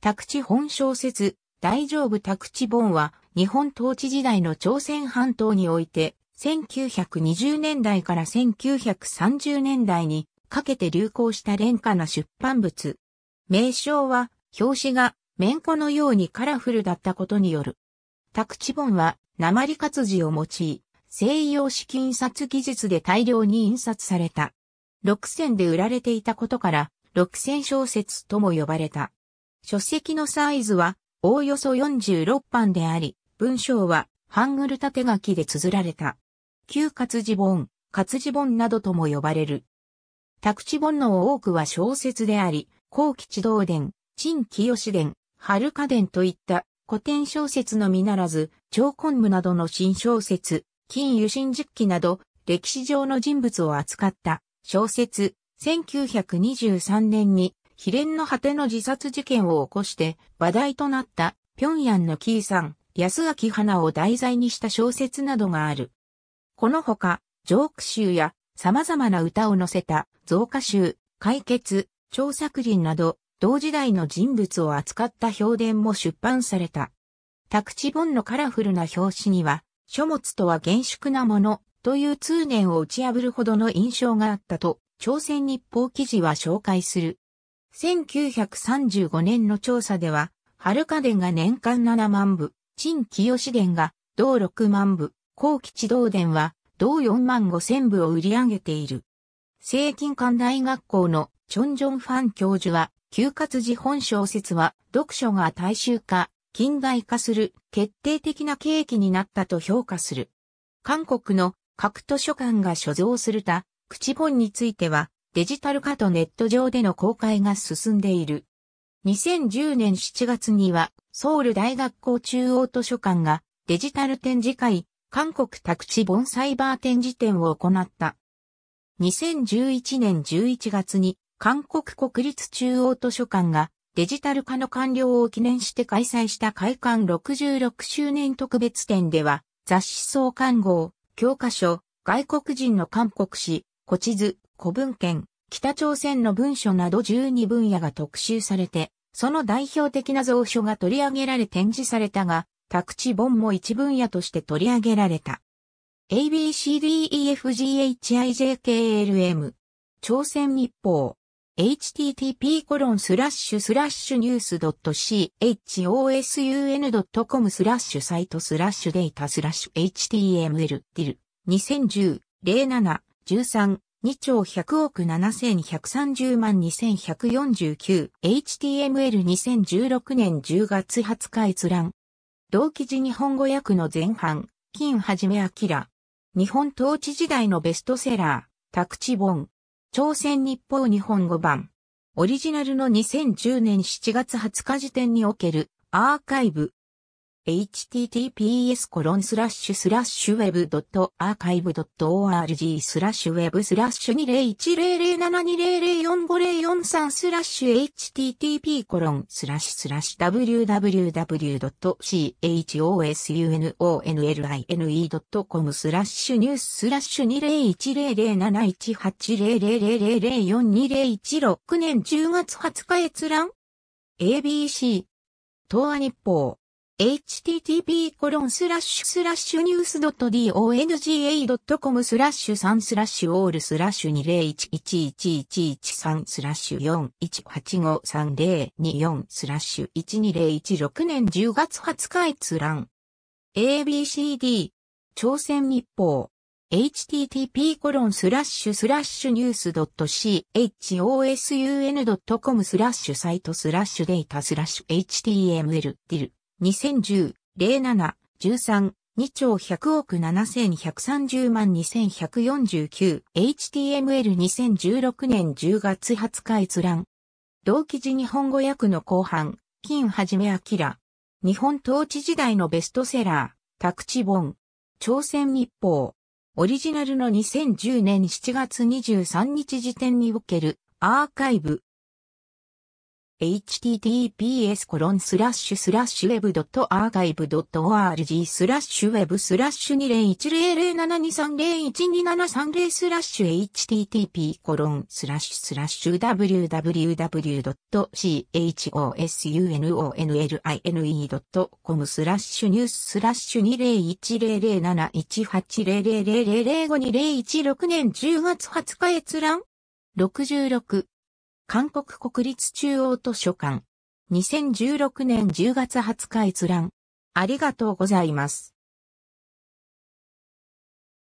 宅地本小説、大丈夫宅地本は、日本統治時代の朝鮮半島において、1920年代から1930年代にかけて流行した廉価な出版物。名称は、表紙が、綿子のようにカラフルだったことによる。宅地本は、鉛活字を用い、西洋式印刷技術で大量に印刷された。6000で売られていたことから、6000小説とも呼ばれた。書籍のサイズは、おおよそ46版であり、文章は、ハングル縦書きで綴られた。旧活字本、活字本などとも呼ばれる。宅地本の多くは小説であり、後期地道伝、陳清伝、春家伝といった古典小説のみならず、超昆布などの新小説、金油新実記など、歴史上の人物を扱った小説、1923年に秘連の果ての自殺事件を起こして話題となった平壌のキーさん、安明花を題材にした小説などがある。このほか、ジョーク集や様々な歌を載せた増加集、解決、調作林など、同時代の人物を扱った評伝も出版された。宅地本のカラフルな表紙には、書物とは厳粛なものという通念を打ち破るほどの印象があったと、朝鮮日報記事は紹介する。1935年の調査では、春家電が年間7万部、陳清電が同6万部、高吉道電は同4万5千部を売り上げている。聖金館大学校のチョンジョンファン教授は、休活時本小説は読書が大衆化、近代化する決定的な契機になったと評価する。韓国の各図書館が所蔵するた口本については、デジタル化とネット上での公開が進んでいる。2010年7月には、ソウル大学校中央図書館がデジタル展示会、韓国宅地盆栽バー展示展を行った。2011年11月に、韓国国立中央図書館がデジタル化の完了を記念して開催した開館66周年特別展では、雑誌創刊号、教科書、外国人の韓国史、古地図、古文献、北朝鮮の文書など12分野が特集されて、その代表的な蔵書が取り上げられ展示されたが、宅地本も一分野として取り上げられた。ABCDEFGHIJKLM 朝鮮日報 http コロンスラッシュスラッシュニュース .chosun.com スラッシュサイトスラッシュデータスラッシュ html ディル2010 07 13 2兆100億7130万 2149HTML2016 年10月20日閲覧。同記事日本語訳の前半、金はじめ明。日本統治時代のベストセラー、宅地本。朝鮮日報日本語版。オリジナルの2010年7月20日時点におけるアーカイブ、https コロンスラッシュスアーカイブ org w e b 2010072004504 3 http www.chosunonline.com スラッシュニューススラッシュ20100718000042016年10月20日閲覧 ABC 東亜日報 http://news.dong.com a スラッシュ3スラッシュオールスラッシュ2 0 1 1 1 1 1 3スラッシュ4185302スラッシュ1206年10月20日閲覧 ABCD 朝鮮日報 http コロンスラッシュスラッシュニュース .chosun.com スラッシュサイトスラッシュデータスラッシュ html ディル2010、07、13、2兆100億7130万 2149HTML2016 年10月20日閲覧。同記事日本語訳の後半、金はじめ明。日本統治時代のベストセラー、宅地本。朝鮮日報。オリジナルの2010年7月23日時点におけるアーカイブ、https://web.archive.org スラッシュ web スラッシュ20100723012730スラッシュ http コロンスラッシュスラッシュ www.chosunonline.com スラッシュニューススラッシュ201007180000052016年10月20日閲覧66韓国国立中央図書館。2016年10月20日閲覧。ありがとうございます。